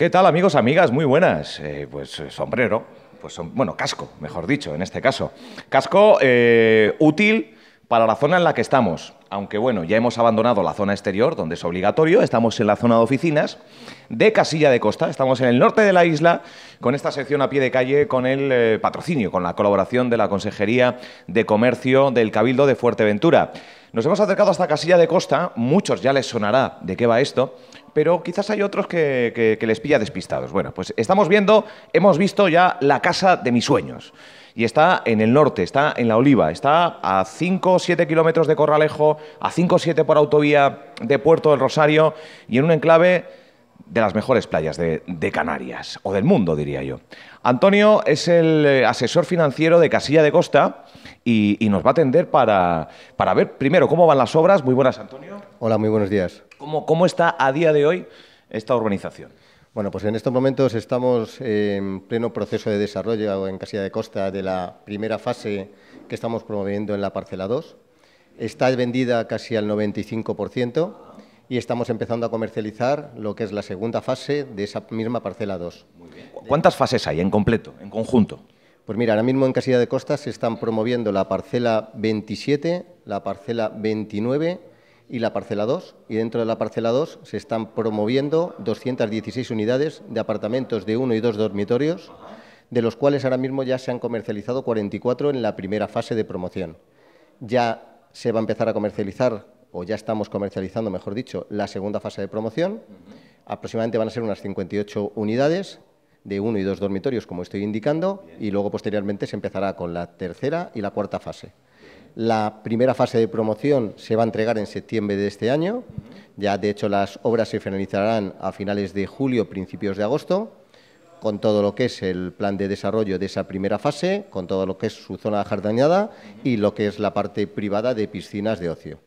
¿Qué tal amigos, amigas? Muy buenas. Eh, pues eh, sombrero, pues bueno, casco, mejor dicho, en este caso. Casco eh, útil para la zona en la que estamos. Aunque bueno, ya hemos abandonado la zona exterior, donde es obligatorio, estamos en la zona de oficinas de Casilla de Costa, estamos en el norte de la isla, con esta sección a pie de calle, con el patrocinio, con la colaboración de la Consejería de Comercio del Cabildo de Fuerteventura. Nos hemos acercado hasta Casilla de Costa, muchos ya les sonará de qué va esto, pero quizás hay otros que, les pilla despistados. Bueno, pues estamos viendo, hemos visto ya la casa de mis sueños y está en el norte, está en La Oliva, está a 5 o 7 kilómetros de Corralejo, a 5 o 7 por autovía de Puerto del Rosario y en un enclave de las mejores playas de, Canarias, o del mundo, diría yo. Antonio es el eh, asesor financiero de Casilla de Costa y, nos va a atender para, ver primero cómo van las obras. Muy buenas, Antonio. Hola, muy buenos días. ¿Cómo, cómo está a día de hoy esta urbanización? Bueno, pues en estos momentos estamos en pleno proceso de desarrollo en Casilla de Costa de la primera fase que estamos promoviendo en la parcela 2. Está vendida casi al 95% y estamos empezando a comercializar lo que es la segunda fase de esa misma parcela 2. ¿Cuántas fases hay en completo, en conjunto? Pues mira, ahora mismo en Casilla de Costas se están promoviendo la parcela 27, la parcela 29 y la parcela 2. Y dentro de la parcela 2 se están promoviendo 216 unidades de apartamentos de 1 y dos dormitorios, de los cuales ahora mismo ya se han comercializado 44 en la primera fase de promoción. Ya se va a empezar a comercializar o ya estamos comercializando, mejor dicho, la segunda fase de promoción. Aproximadamente van a ser unas 58 unidades de uno y dos dormitorios, como estoy indicando, y luego posteriormente se empezará con la tercera y la cuarta fase. La primera fase de promoción se va a entregar en septiembre de este año. Ya, de hecho, las obras se finalizarán a finales de julio, principios de agosto, con todo lo que es el plan de desarrollo de esa primera fase, con todo lo que es su zona jardineada y lo que es la parte privada de piscinas de ocio.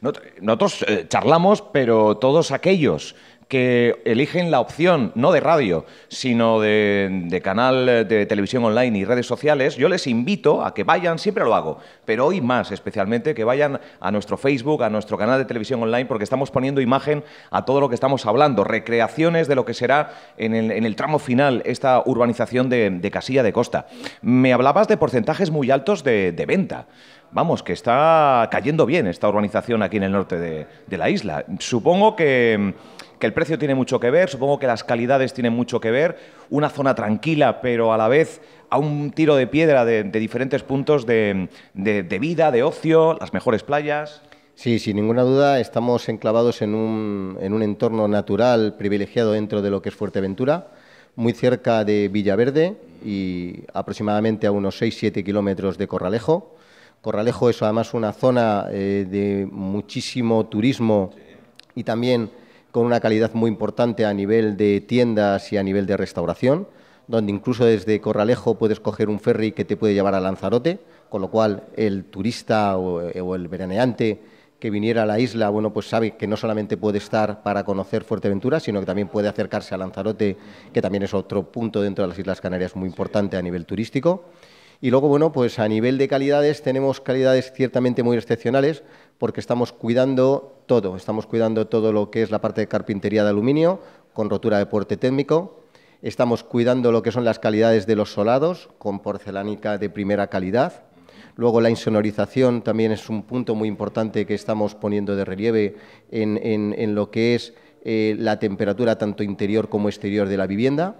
Nosotros eh, charlamos, pero todos aquellos que eligen la opción no de radio, sino de, canal eh, de televisión online y redes sociales, yo les invito a que vayan, siempre lo hago, pero hoy más especialmente, que vayan a nuestro Facebook, a nuestro canal de televisión online, porque estamos poniendo imagen a todo lo que estamos hablando, recreaciones de lo que será en el, tramo final esta urbanización de, Casilla de Costa. Me hablabas de porcentajes muy altos de, de venta vamos, que está cayendo bien esta urbanización aquí en el norte de, la isla. Supongo que, el precio tiene mucho que ver, supongo que las calidades tienen mucho que ver, una zona tranquila, pero a la vez a un tiro de piedra de, diferentes puntos de, vida, de ocio, las mejores playas. Sí, sin ninguna duda estamos enclavados en un, en un, entorno natural privilegiado dentro de lo que es Fuerteventura, muy cerca de Villaverde y aproximadamente a unos 6-7 kilómetros de Corralejo. Corralejo es además una zona eh, de muchísimo turismo y también con una calidad muy importante a nivel de tiendas y a nivel de restauración, donde incluso desde Corralejo puedes coger un ferry que te puede llevar a Lanzarote, con lo cual el turista eh, o, el veraneante que viniera a la isla, bueno, pues sabe que no solamente puede estar para conocer Fuerteventura, sino que también puede acercarse a Lanzarote, que también es otro punto dentro de las Islas Canarias muy importante a nivel turístico. Y luego, bueno, pues a nivel de calidades tenemos calidades ciertamente muy excepcionales porque estamos cuidando todo. Estamos cuidando todo lo que es la parte de carpintería de aluminio con rotura de porte térmico. Estamos cuidando lo que son las calidades de los solados con porcelánica de primera calidad. Luego la insonorización también es un punto muy importante que estamos poniendo de relieve en, lo que es eh, la temperatura tanto interior como exterior de la vivienda.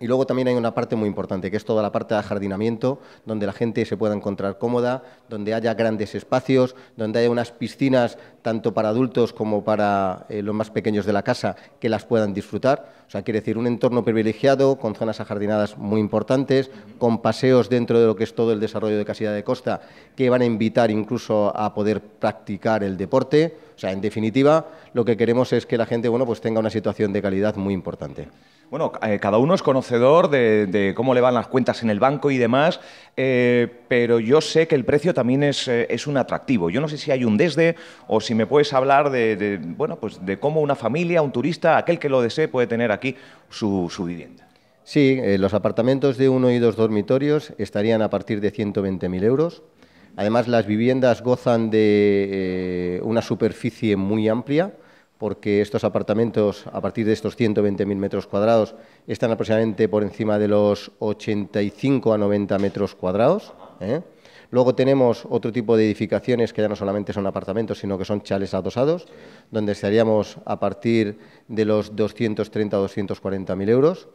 Y luego también hay una parte muy importante, que es toda la parte de ajardinamiento, donde la gente se pueda encontrar cómoda, donde haya grandes espacios, donde haya unas piscinas tanto para adultos como para eh, los más pequeños de la casa que las puedan disfrutar o sea, quiere decir, un entorno privilegiado, con zonas ajardinadas muy importantes, con paseos dentro de lo que es todo el desarrollo de Casilla de Costa, que van a invitar incluso a poder practicar el deporte. O sea, en definitiva, lo que queremos es que la gente bueno, pues tenga una situación de calidad muy importante. Bueno, eh, cada uno es conocedor de, cómo le van las cuentas en el banco y demás, eh, pero yo sé que el precio también eh, es, un atractivo. Yo no sé si hay un desde o si me puedes hablar de, de, bueno, pues de cómo una familia, un turista, aquel que lo desee, puede tener aquí su, vivienda. Sí, eh, los apartamentos de uno y dos dormitorios estarían a partir de 120.000 euros. Además, las viviendas gozan de eh, una superficie muy amplia, porque estos apartamentos, a partir de estos 120.000 metros cuadrados, están aproximadamente por encima de los 85 a 90 metros cuadrados. ¿eh? Luego tenemos otro tipo de edificaciones que ya no solamente son apartamentos, sino que son chales adosados, donde estaríamos a partir de los 230 o 240 mil euros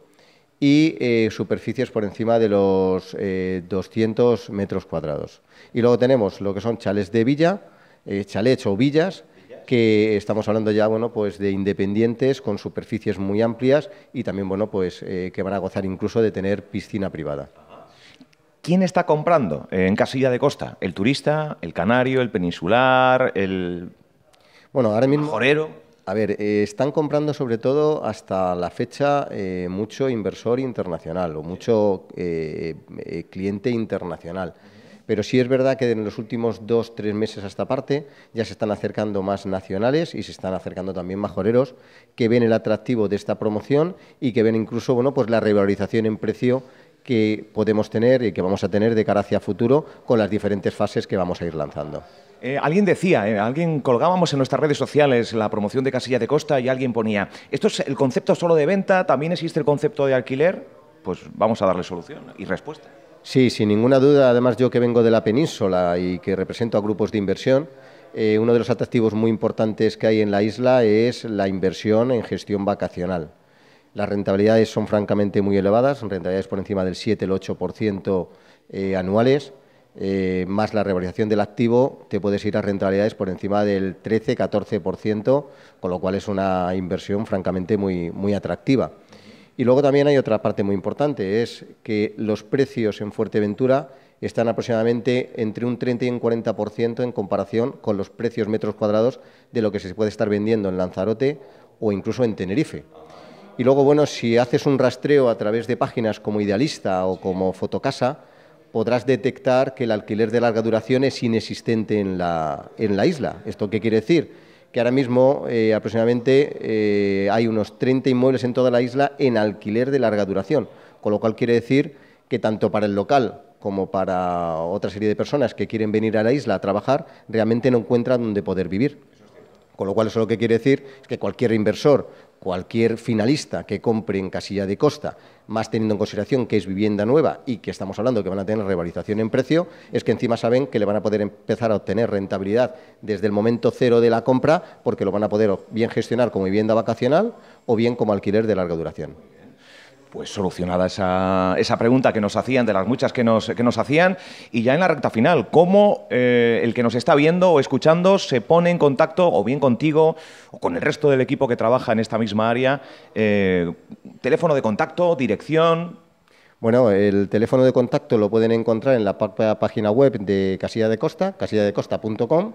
y eh, superficies por encima de los 200 eh, metros cuadrados. Y luego tenemos lo que son chales de villa, eh, chalets o villas, que estamos hablando ya bueno pues de independientes con superficies muy amplias y también bueno pues que van a gozar incluso de tener piscina privada. ¿Quién está comprando eh, en casilla de costa? ¿El turista, el canario, el peninsular, el bueno, ahora mismo, majorero? A ver, eh, están comprando sobre todo hasta la fecha eh, mucho inversor internacional o mucho cliente internacional. Pero sí es verdad que en los últimos dos, tres meses hasta esta parte ya se están acercando más nacionales y se están acercando también majoreros que ven el atractivo de esta promoción y que ven incluso bueno, pues la revalorización en precio que podemos tener y que vamos a tener de cara hacia futuro con las diferentes fases que vamos a ir lanzando. Eh, alguien decía, eh, alguien colgábamos en nuestras redes sociales la promoción de Casilla de Costa y alguien ponía, ¿esto es el concepto solo de venta? ¿También existe el concepto de alquiler? Pues vamos a darle solución y respuesta. Sí, sin ninguna duda. Además, yo que vengo de la península y que represento a grupos de inversión, eh, uno de los atractivos muy importantes que hay en la isla es la inversión en gestión vacacional. Las rentabilidades son francamente muy elevadas, rentabilidades por encima del 7, el 8% eh, anuales, eh, más la revalorización del activo, te puedes ir a rentabilidades por encima del 13, 14%, con lo cual es una inversión francamente muy, muy atractiva. Y luego también hay otra parte muy importante, es que los precios en Fuerteventura están aproximadamente entre un 30 y un 40% en comparación con los precios metros cuadrados de lo que se puede estar vendiendo en Lanzarote o incluso en Tenerife. Y luego, bueno, si haces un rastreo a través de páginas como Idealista o como Fotocasa, podrás detectar que el alquiler de larga duración es inexistente en la, en la isla. ¿Esto qué quiere decir? Que ahora mismo eh, aproximadamente eh, hay unos 30 inmuebles en toda la isla en alquiler de larga duración, con lo cual quiere decir que tanto para el local como para otra serie de personas que quieren venir a la isla a trabajar, realmente no encuentran dónde poder vivir. Con lo cual, eso lo que quiere decir es que cualquier inversor cualquier finalista que compre en casilla de costa, más teniendo en consideración que es vivienda nueva y que estamos hablando que van a tener revalorización en precio, es que encima saben que le van a poder empezar a obtener rentabilidad desde el momento cero de la compra, porque lo van a poder bien gestionar como vivienda vacacional o bien como alquiler de larga duración pues solucionada esa, pregunta que nos hacían, de las muchas que nos, hacían. Y ya en la recta final, ¿cómo eh, el que nos está viendo o escuchando se pone en contacto o bien contigo o con el resto del equipo que trabaja en esta misma área? Eh, teléfono de contacto, dirección. Bueno, el teléfono de contacto lo pueden encontrar en la página web de Casilla de Costa, casilladecosta.com,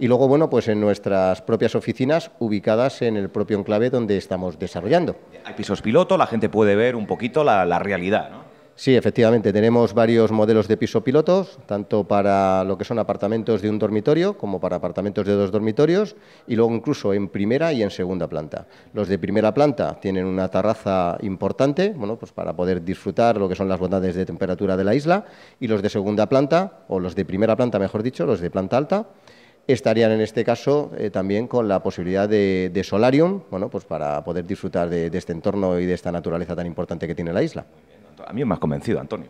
y luego, bueno, pues en nuestras propias oficinas ubicadas en el propio enclave donde estamos desarrollando. Hay pisos piloto, la gente puede ver un poquito la realidad, ¿no? Sí, efectivamente, tenemos varios modelos de piso pilotos, tanto para lo que son apartamentos de un dormitorio como para apartamentos de dos dormitorios y luego incluso en primera y en segunda planta. Los de primera planta tienen una terraza importante, bueno, pues para poder disfrutar lo que son las bondades de temperatura de la isla y los de segunda planta o los de primera planta, mejor dicho, los de planta alta estarían en este caso eh, también con la posibilidad de, solarium, bueno, pues para poder disfrutar de este entorno y de esta naturaleza tan importante que tiene la isla. A mí me has convencido, Antonio.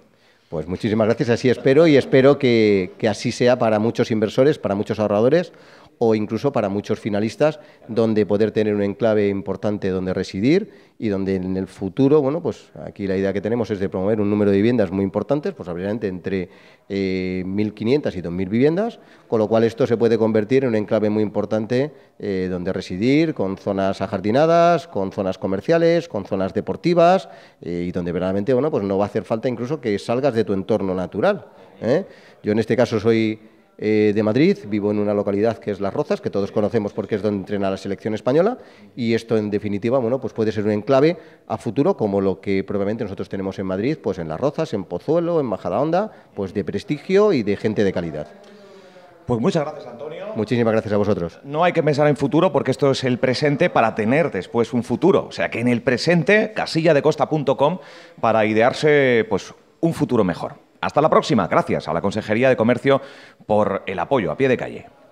Pues muchísimas gracias, así espero y espero que, que así sea para muchos inversores, para muchos ahorradores o incluso para muchos finalistas donde poder tener un enclave importante donde residir y donde en el futuro, bueno, pues aquí la idea que tenemos es de promover un número de viviendas muy importantes, pues obviamente entre 1.500 eh, y 2.000 viviendas, con lo cual esto se puede convertir en un enclave muy importante eh, donde residir, con zonas ajardinadas, con zonas comerciales, con zonas deportivas eh, y donde verdaderamente, bueno, pues no va a hacer falta incluso que salgas de tu entorno natural. Yo en este caso soy eh, de Madrid, vivo en una localidad que es Las Rozas, que todos conocemos porque es donde entrena la selección española, y esto en definitiva bueno, pues puede ser un enclave a futuro como lo que probablemente nosotros tenemos en Madrid, pues en Las Rozas, en Pozuelo, en Majadahonda, pues de prestigio y de gente de calidad. Pues muchas gracias, Antonio. Muchísimas gracias a vosotros. No hay que pensar en futuro porque esto es el presente para tener después un futuro. O sea que en el presente, casilladecosta.com para idearse pues, un futuro mejor. Hasta la próxima. Gracias a la Consejería de Comercio por el apoyo a pie de calle.